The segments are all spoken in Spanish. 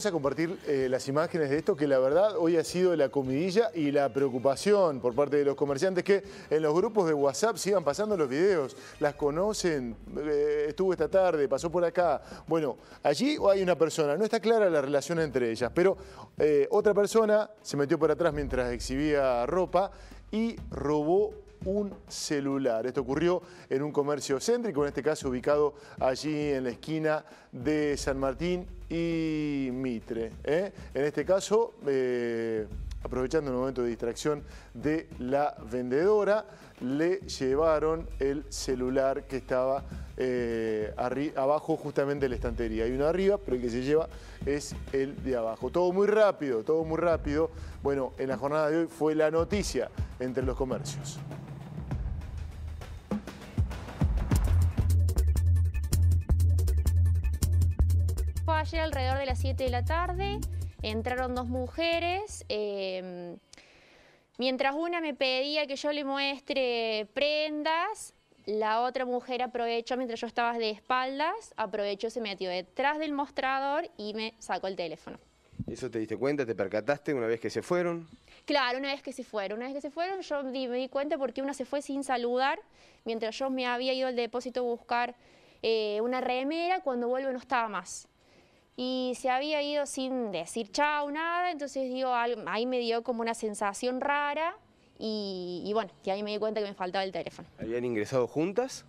Vamos a compartir eh, las imágenes de esto que la verdad hoy ha sido la comidilla y la preocupación por parte de los comerciantes que en los grupos de WhatsApp sigan pasando los videos, las conocen, eh, estuvo esta tarde, pasó por acá. Bueno, allí hay una persona, no está clara la relación entre ellas, pero eh, otra persona se metió por atrás mientras exhibía ropa y robó un celular. Esto ocurrió en un comercio céntrico, en este caso ubicado allí en la esquina de San Martín y Mitre. ¿eh? En este caso, eh, aprovechando el momento de distracción de la vendedora, le llevaron el celular que estaba eh, abajo justamente de la estantería. Hay uno arriba, pero el que se lleva es el de abajo. Todo muy rápido, todo muy rápido. Bueno, en la jornada de hoy fue la noticia entre los comercios. ayer alrededor de las 7 de la tarde. Entraron dos mujeres. Em, mientras una me pedía que yo le muestre prendas, la otra mujer aprovechó, mientras yo estaba de espaldas, aprovechó, se metió detrás del mostrador y me sacó el teléfono. ¿Eso te diste cuenta? ¿Te percataste una vez que se fueron? Claro, una vez que se fueron. Una vez que se fueron yo me di cuenta porque una se fue sin saludar, mientras yo me había ido al depósito a buscar eh, una remera, cuando vuelvo no estaba más y se había ido sin decir chao, nada, entonces digo, ahí me dio como una sensación rara y, bueno, que ahí me di cuenta que me faltaba el teléfono. ¿Habían ingresado juntas?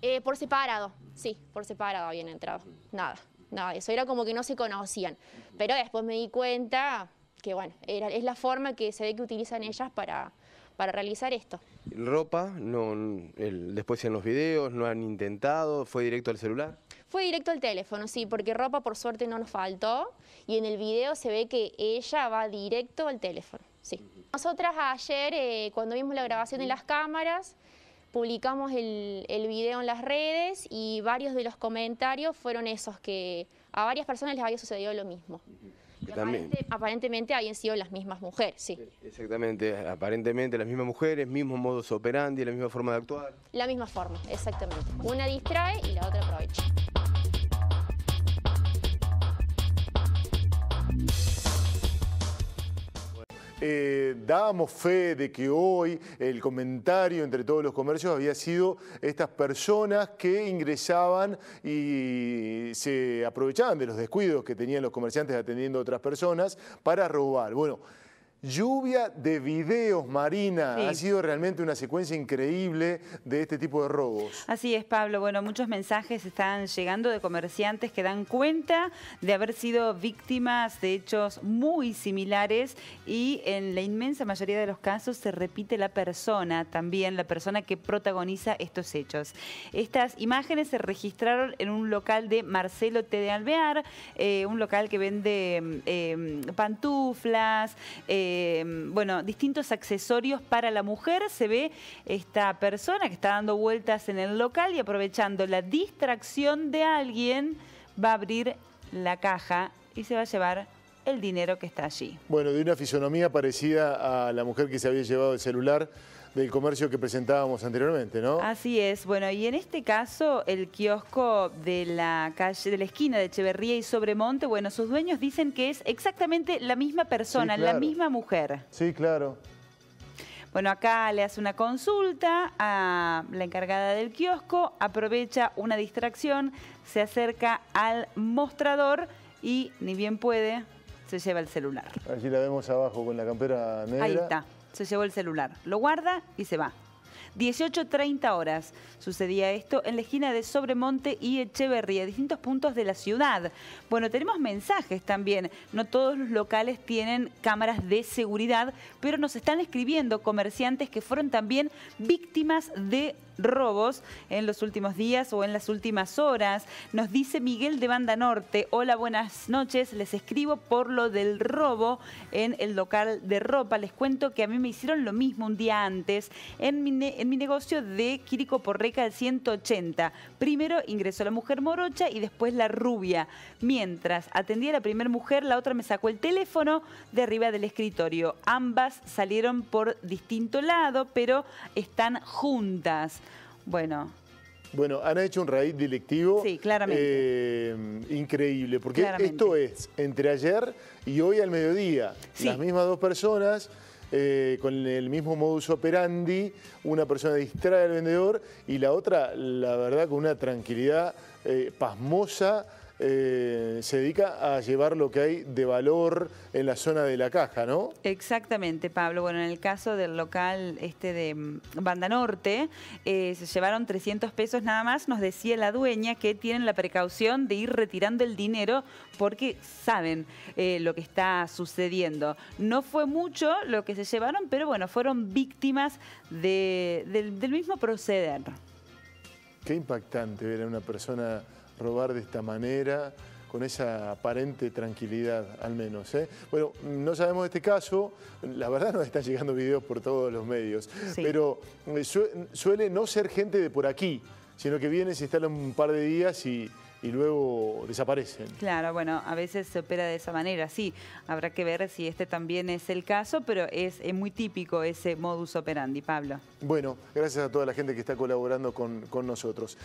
Eh, por separado, sí, por separado habían entrado, nada, nada, eso era como que no se conocían, pero después me di cuenta que bueno, era, es la forma que se ve que utilizan ellas para, para realizar esto. ¿Ropa? No, después en los videos, ¿no han intentado? ¿Fue directo al celular? Fue directo al teléfono, sí, porque ropa por suerte no nos faltó y en el video se ve que ella va directo al teléfono, sí. Nosotras ayer, eh, cuando vimos la grabación en las cámaras, publicamos el, el, video en las redes y varios de los comentarios fueron esos que a varias personas les había sucedido lo mismo. Aparentemente habían sido las mismas mujeres, sí. Exactamente, aparentemente las mismas mujeres, mismos modos operandi, la misma forma de actuar. La misma forma, exactamente. Una distrae y la otra aprovecha. Eh, dábamos fe de que hoy el comentario entre todos los comercios había sido estas personas que ingresaban y se aprovechaban de los descuidos que tenían los comerciantes atendiendo a otras personas para robar. Bueno, Lluvia de videos, Marina. Ha sido realmente una secuencia increíble de este tipo de robos. Así es, Pablo. Bueno, muchos mensajes están llegando de comerciantes que dan cuenta de haber sido víctimas de hechos muy similares y en la inmensa mayoría de los casos se repite la persona, también la persona que protagoniza estos hechos. Estas imágenes se registraron en un local de Marcelo T. de Alvear, eh, un local que vende mm, eh, pantuflas, eh, eh, bueno, distintos accesorios para la mujer. Se ve esta persona que está dando vueltas en el local y aprovechando la distracción de alguien, va a abrir la caja y se va a llevar el dinero que está allí. Bueno, de una fisonomía parecida a la mujer que se había llevado el celular del comercio que presentábamos anteriormente, ¿no? Así es. Bueno, y en este caso, el kiosco de la calle, de la esquina de Echeverría y Sobremonte, bueno, sus dueños dicen que es exactamente la misma persona, la misma mujer. Sí, claro. Bueno, acá le hace una consulta a la encargada del kiosco, aprovecha una distracción, se acerca al mostrador y, ni bien puede, se lleva el celular. Allí la vemos abajo con la campera negra. Ahí está se llevó el celular, lo guarda y se va. 18.30 horas sucedía esto en la esquina de Sobremonte y Echeverría, distintos puntos de la ciudad. Bueno, tenemos mensajes también. No todos los locales tienen cámaras de seguridad, pero nos están escribiendo comerciantes que fueron también víctimas de robos en los últimos días o en las últimas horas. Nos dice Miguel de Banda Norte, hola, buenas noches, les escribo por lo del robo en el local de ropa. Les cuento que a mí me hicieron lo mismo un día antes en mi, negocio de Quirico Porreca del 180. Primero ingresó la mujer morocha y después la rubia. Mientras atendía a la primera mujer, la otra me sacó el teléfono de arriba del escritorio. Ambas salieron por distinto lado, pero están juntas. Bueno, bueno, han hecho un raíz directivo. Eh, increíble, porque esto es entre ayer y hoy al mediodía. Las mismas dos personas, eh, con el mismo modus operandi, una persona distrae al vendedor y la otra, la verdad, con una tranquilidad eh, pasmosa eh, se dedica a llevar lo que hay de valor en la zona de la caja, ¿no? Exactamente, Pablo. Bueno, en el caso del local este de mm, Banda Norte, eh, se llevaron 300 pesos nada más. Nos decía la dueña que tienen la precaución de ir retirando el dinero porque saben eh, lo que está sucediendo. No fue mucho lo que se llevaron, pero bueno, fueron víctimas del mismo proceder. Qué impactante ver a una persona robar de esta manera, con esa aparente tranquilidad al menos. ¿eh? Bueno, no sabemos de este caso, la verdad nos están llegando videos por todos los medios, pero eh, suele no ser gente de por aquí, sino que vienen se instalan un par de días y, luego desaparecen. Claro, bueno, a veces se opera de esa manera, sí. Habrá que ver si este también es el caso, pero es, muy típico ese modus operandi, Pablo. Bueno, gracias a toda la gente que está colaborando con, con nosotros.